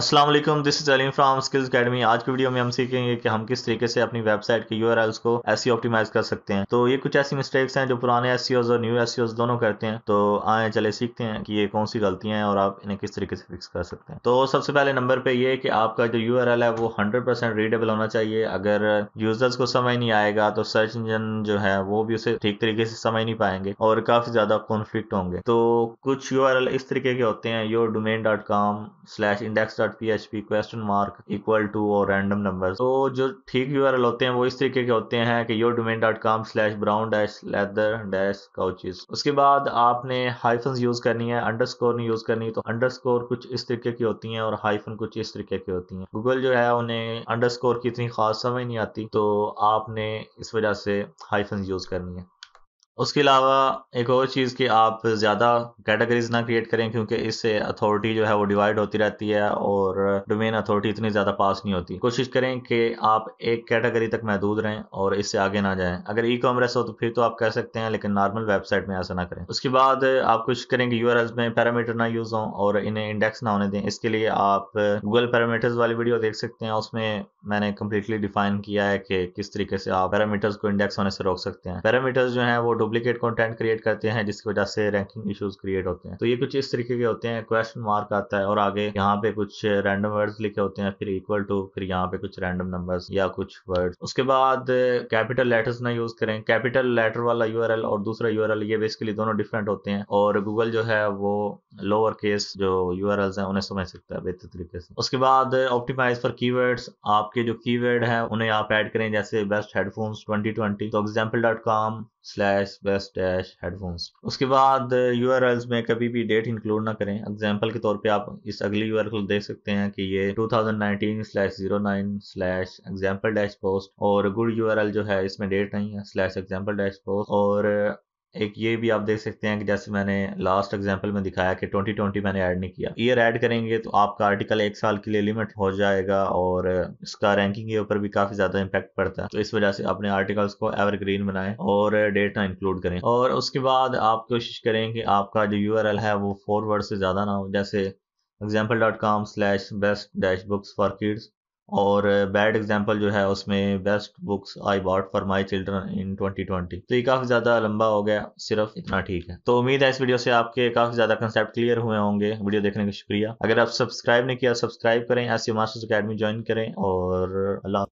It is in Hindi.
Aslam this is Aleem from skills academy आज की वीडियो में हम सीखेंगे कि हम किस तरीके से अपनी वेबसाइट के यू को एस ऑप्टिमाइज e कर सकते हैं तो ये कुछ ऐसी मिस्टेक्स हैं जो पुराने एस e और न्यू एस e दोनों करते हैं तो आए चले सीखते हैं कि ये कौन सी गलतियां हैं और आप इन्हें किस तरीके से फिक्स कर सकते हैं तो सबसे पहले नंबर पर यह कि आपका जो यू है वो हंड्रेड रीडेबल होना चाहिए अगर यूजर्स को समझ नहीं आएगा तो सर्च इंजन जो है वो भी उसे ठीक तरीके से समझ नहीं पाएंगे और काफी ज्यादा कॉन्फ्लिक्ट होंगे तो कुछ यू इस तरीके के होते हैं your domain dot com slash index dot dot P H P question mark equal to और रैंडम नंबर तो जो ठीक यू आर एल होते हैं वो इस तरीके के होते हैं कि your domain dot com slash brown dash leather dash couches उसके बाद आपने हाइफन यूज करनी है अंडर स्कोर नहीं यूज करनी तो अंडर स्कोर कुछ इस तरीके की होती है और हाइफन कुछ इस तरीके की होती है गूगल जो है उन्हें अंडर स्कोर की इतनी खास समझ नहीं आती तो आपने इस वजह से हाइफन यूज करनी है उसके अलावा एक और चीज़ कि आप ज़्यादा कैटेगरीज ना क्रिएट करें क्योंकि इससे अथॉरिटी जो है वो डिवाइड होती रहती है और डोमेन अथॉरिटी इतनी ज़्यादा पास नहीं होती कोशिश करें कि आप एक कैटेगरी तक महदूद रहें और इससे आगे ना जाएं अगर ई कॉमर्स हो तो फिर तो आप कह सकते हैं लेकिन नॉर्मल वेबसाइट में ऐसा ना करें उसके बाद आप कोशिश करें कि यू में पैरामीटर ना यूज़ हों और इन्हें इंडेक्स ना होने दें इसके लिए आप गूगल पैरामीटर्स वाली वीडियो देख सकते हैं उसमें मैंने कम्प्लीटली डिफाइन किया है कि किस तरीके से आप पैरामीटर्स को इंडेक्स होने से रोक सकते हैं पैरामीटर्स जो है वो डुप्लीकेट कंटेंट क्रिएट करते हैं जिसकी वजह से रैंकिंग इश्यूज क्रिएट होते हैं तो ये कुछ इस तरीके के होते हैं क्वेश्चन मार्क आता है और आगे यहाँ पे कुछ रैंडम वर्ड्स लिखे होते हैं फिर इक्वल टू फिर यहाँ पे कुछ रैंडम नंबर्स या कुछ वर्ड उसके बाद कैपिटल लेटर्स ना यूज करें कैपिटल लेटर वाला यू और दूसरा यू ये बेसिकली दोनों डिफरेंट होते हैं और गूगल जो है वो लोअर केस जो यू हैं उन्हें समझ सकता है बेहतर तरीके से उसके बाद ऑप्टिमाइज फॉर की आपके जो की हैं उन्हें आप ऐड करें जैसे बेस्ट हेडफोन्स ट्वेंटी तो example dot com slash dash best dash headphones उसके बाद यू uh, में कभी भी डेट इंक्लूड ना करें एग्जाम्पल के तौर पर आप इस अगली यू को देख सकते हैं कि ये two thousand nineteen slash zero nine slash example dash post और गुड यू जो है इसमें डेट नहीं है स्लैश एग्जाम्पल डैश पोस्ट और एक ये भी आप देख सकते हैं कि जैसे मैंने लास्ट एग्जांपल में दिखाया कि 2020 मैंने ऐड नहीं किया ईयर ऐड करेंगे तो आपका आर्टिकल एक साल के लिए लिमिट हो जाएगा और इसका रैंकिंग के ऊपर भी काफी ज्यादा इम्पैक्ट पड़ता है तो इस वजह से अपने आर्टिकल्स को एवरग्रीन बनाएं और डेटा इंक्लूड करें और उसके बाद आप कोशिश करें कि आपका जो यू है वो फोर वर्ड से ज्यादा ना हो जैसे example dot com slash best dash books for kids और बैड एग्जाम्पल जो है उसमें best books I bought for my children in 2020 तो ये काफ़ी ज़्यादा लंबा हो गया सिर्फ इतना ठीक है तो उम्मीद है इस वीडियो से आपके काफ़ी ज़्यादा कंसेप्ट क्लियर हुए होंगे वीडियो देखने का शुक्रिया अगर आप सब्सक्राइब नहीं किया सब्सक्राइब करें ऐसी मास्टर्स अकेडमी ज्वाइन करें और अल्लाह